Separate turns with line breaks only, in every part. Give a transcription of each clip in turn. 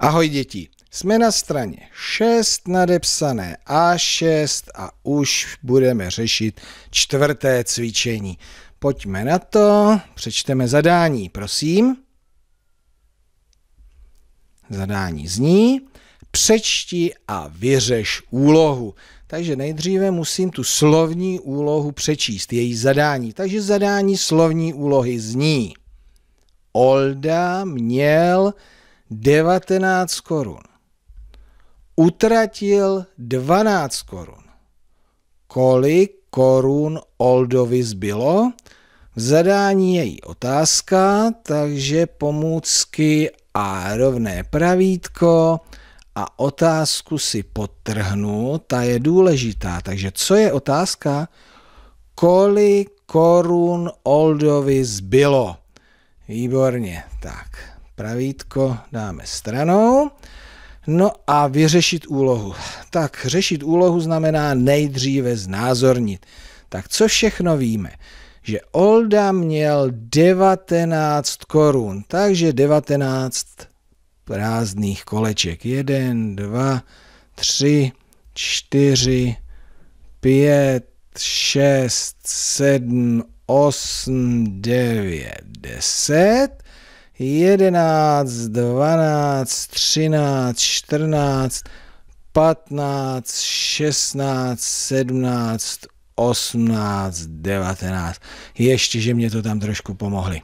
Ahoj děti, jsme na straně 6 nadepsané A6 a už budeme řešit čtvrté cvičení. Pojďme na to, přečteme zadání, prosím. Zadání zní, přečti a vyřeš úlohu. Takže nejdříve musím tu slovní úlohu přečíst, její zadání. Takže zadání slovní úlohy zní. Olda měl 19 korun. Utratil 12 korun. Kolik korun Oldovi zbylo? V zadání její otázka, takže pomůcky a rovné pravítko a otázku si potrhnu, ta je důležitá. Takže co je otázka? Kolik korun Oldovi zbylo? Výborně, tak pravítko dáme stranou. No a vyřešit úlohu. Tak řešit úlohu znamená nejdříve znázornit. Tak co všechno víme? Že Olda měl 19 korun, takže 19 prázdných koleček. 1, 2, 3, 4, 5, 6, 7, 8, 9, 10. 11, 12, 13, 14, 15, 16, 17, 18, 19. Ještě, že mě to tam trošku pomohli.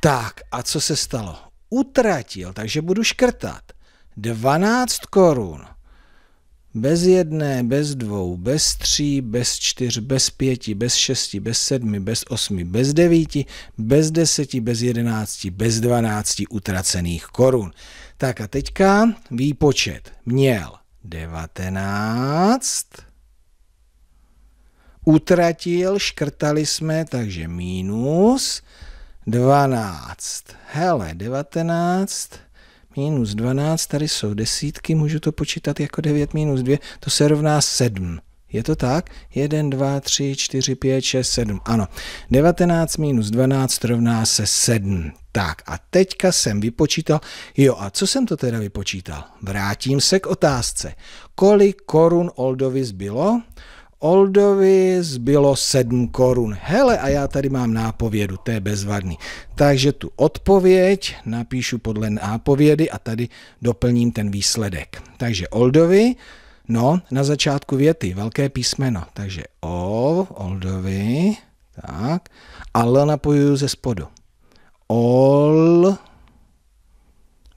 Tak a co se stalo? Utratil, takže budu škrtat. 12 korun. Bez jedné, bez dvou, bez tří, bez čtyř, bez pěti, bez šesti, bez sedmi, bez osmi, bez devíti, bez deseti, bez jedenácti, bez dvanácti utracených korun. Tak a teďka výpočet měl 19, utratil, škrtali jsme, takže minus 12. Hele, 19 minus 12, tady jsou desítky, můžu to počítat jako 9 minus 2, to se rovná 7. Je to tak? 1, 2, 3, 4, 5, 6, 7. Ano, 19 minus 12 rovná se 7. Tak a teďka jsem vypočítal, jo a co jsem to teda vypočítal? Vrátím se k otázce. Kolik korun Oldovis bylo? Oldovi zbylo 7 korun. Hele, a já tady mám nápovědu, to je bezvadný. Takže tu odpověď napíšu podle nápovědy a tady doplním ten výsledek. Takže Oldovi, no, na začátku věty, velké písmeno. Takže O, Oldovi, tak, a L napojuju ze spodu. Ol,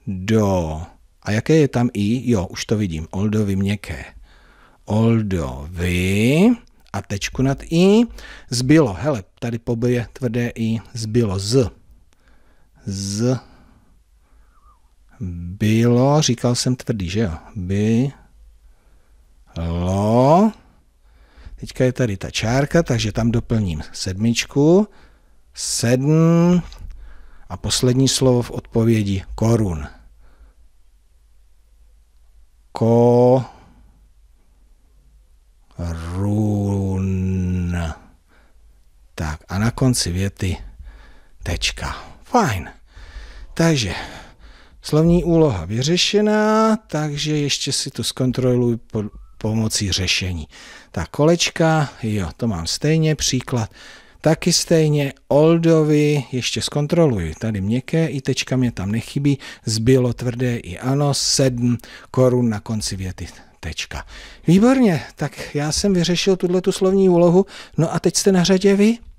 do. A jaké je tam I? Jo, už to vidím. Oldovi měkké. Oldo, vy a tečku nad i. Zbylo, hele, tady po je tvrdé i, zbylo z. Z. Bylo, říkal jsem tvrdý, že jo? By. Lo. Teďka je tady ta čárka, takže tam doplním sedmičku. Sedm. A poslední slovo v odpovědi korun. Ko Tak a na konci věty tečka. Fajn. Takže slovní úloha vyřešená, takže ještě si to zkontroluji pomocí řešení. Tak kolečka, jo, to mám stejně, příklad taky stejně. Oldovi ještě zkontroluji, tady měkké i tečka mě tam nechybí, zbylo tvrdé i ano, sedm korun na konci věty. Tečka. Výborně, tak já jsem vyřešil tuhle tu slovní úlohu, no a teď jste na řadě vy.